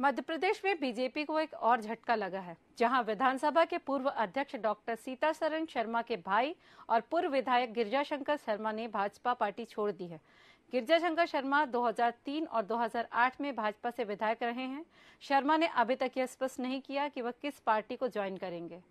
मध्य प्रदेश में बीजेपी को एक और झटका लगा है जहां विधानसभा के पूर्व अध्यक्ष डॉक्टर सीता सरन शर्मा के भाई और पूर्व विधायक शंकर शर्मा ने भाजपा पार्टी छोड़ दी है गिरजाशंकर शर्मा 2003 और 2008 में भाजपा से विधायक रहे हैं शर्मा ने अभी तक यह स्पष्ट नहीं किया कि वह किस पार्टी को ज्वाइन करेंगे